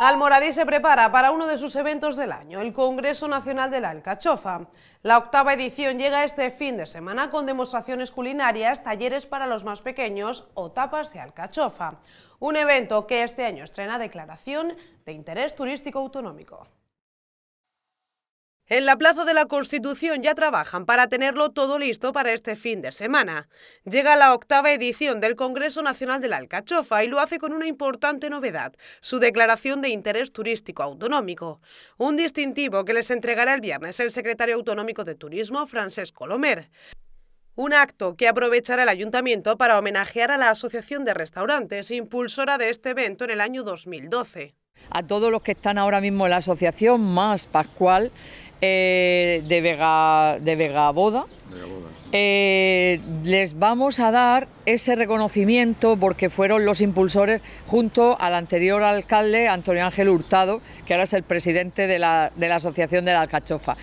Almoradí se prepara para uno de sus eventos del año, el Congreso Nacional de la Alcachofa. La octava edición llega este fin de semana con demostraciones culinarias, talleres para los más pequeños o tapas de alcachofa. Un evento que este año estrena declaración de interés turístico autonómico. En la Plaza de la Constitución ya trabajan para tenerlo todo listo para este fin de semana. Llega la octava edición del Congreso Nacional de la Alcachofa y lo hace con una importante novedad, su declaración de interés turístico autonómico. Un distintivo que les entregará el viernes el secretario autonómico de Turismo, Francesco Lomer. Un acto que aprovechará el ayuntamiento para homenajear a la Asociación de Restaurantes, impulsora de este evento en el año 2012. A todos los que están ahora mismo en la asociación, más Pascual, eh, de, Vega, de Vega eh, les vamos a dar ese reconocimiento porque fueron los impulsores junto al anterior alcalde Antonio Ángel Hurtado, que ahora es el presidente de la, de la Asociación de la Alcachofa.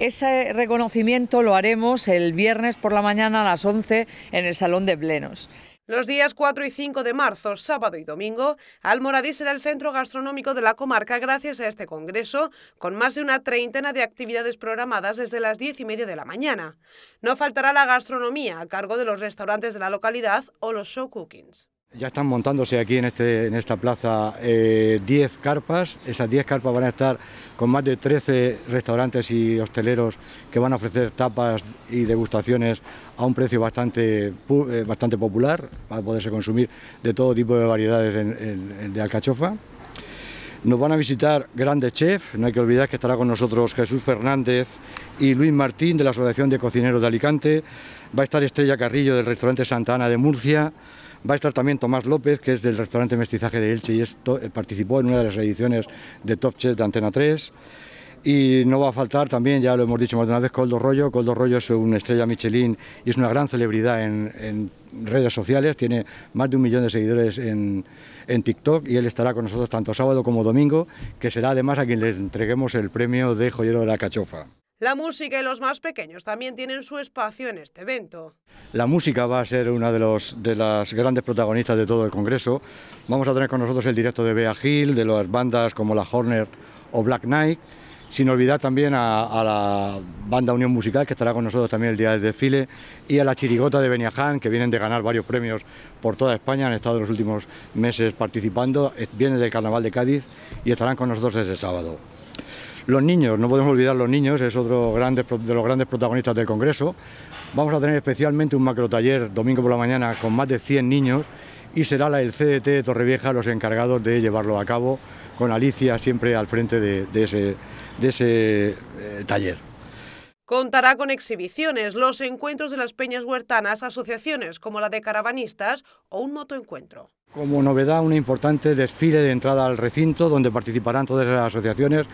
Ese reconocimiento lo haremos el viernes por la mañana a las 11 en el Salón de Plenos. Los días 4 y 5 de marzo, sábado y domingo, Almoradí será el centro gastronómico de la comarca gracias a este congreso, con más de una treintena de actividades programadas desde las 10 y media de la mañana. No faltará la gastronomía a cargo de los restaurantes de la localidad o los show cookings. Ya están montándose aquí en, este, en esta plaza 10 eh, carpas. Esas 10 carpas van a estar con más de 13 restaurantes y hosteleros que van a ofrecer tapas y degustaciones a un precio bastante, eh, bastante popular. para poderse consumir de todo tipo de variedades de alcachofa. Nos van a visitar grandes chefs, no hay que olvidar que estará con nosotros Jesús Fernández y Luis Martín de la Asociación de Cocineros de Alicante. Va a estar Estrella Carrillo del restaurante Santa Ana de Murcia. Va a estar también Tomás López, que es del restaurante Mestizaje de Elche y esto, eh, participó en una de las ediciones de Top Chef de Antena 3. Y no va a faltar también, ya lo hemos dicho más de una vez, Coldo Rollo. Coldo Rollo es una estrella Michelin y es una gran celebridad en, redes sociales. Tiene más de un millón de seguidores en, en, TikTok y él estará con nosotros tanto sábado como domingo, que será además a quien le entreguemos el premio de Joyero de la Cachofa. La música y los más pequeños también tienen su espacio en este evento. La música va a ser una de, las grandes protagonistas de todo el Congreso. Vamos a tener con nosotros el directo de Bea Gil, de las bandas como la Horner o Black Knight, sin olvidar también a, la banda Unión Musical, que estará con nosotros también el día del desfile, y a la chirigota de Beniaján, que vienen de ganar varios premios por toda España, han estado en los últimos meses participando, eh, viene del Carnaval de Cádiz y estarán con nosotros ese sábado. Los niños, no podemos olvidar los niños, es otro de los grandes protagonistas del Congreso. Vamos a tener especialmente un macro taller domingo por la mañana con más de 100 niños y será la, el CDT de Torrevieja los encargados de llevarlo a cabo, con Alicia siempre al frente de, ese, eh, taller. Contará con exhibiciones, los encuentros de las peñas huertanas, asociaciones como la de caravanistas o un motoencuentro. Como novedad, un importante desfile de entrada al recinto donde participarán todas las asociaciones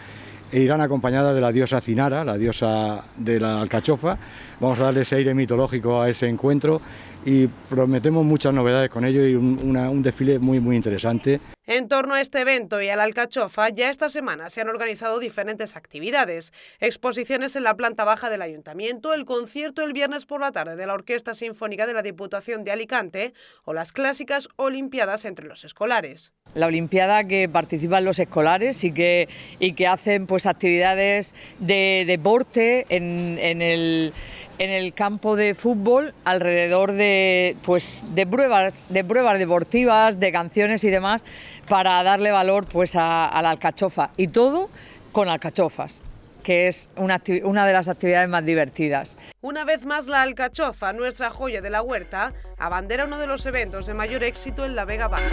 e irán acompañadas de la diosa Cinara, la diosa de la alcachofa. Vamos a darle ese aire mitológico a ese encuentro y prometemos muchas novedades con ello y un, desfile muy, muy interesante. En torno a este evento y al alcachofa, ya esta semana se han organizado diferentes actividades. Exposiciones en la planta baja del Ayuntamiento, el concierto el viernes por la tarde de la Orquesta Sinfónica de la Diputación de Alicante o las clásicas Olimpiadas entre los escolares. La Olimpiada que participan los escolares y que, y que hacen pues, actividades de deporte en, el, en el campo de fútbol alrededor de eh, pues, de, pruebas, de pruebas deportivas, de canciones y demás, para darle valor pues, a, la alcachofa. Y todo con alcachofas que es una, una, de las actividades más divertidas. Una vez más, la alcachofa, nuestra joya de la huerta, abandera uno de los eventos de mayor éxito en la Vega Baja.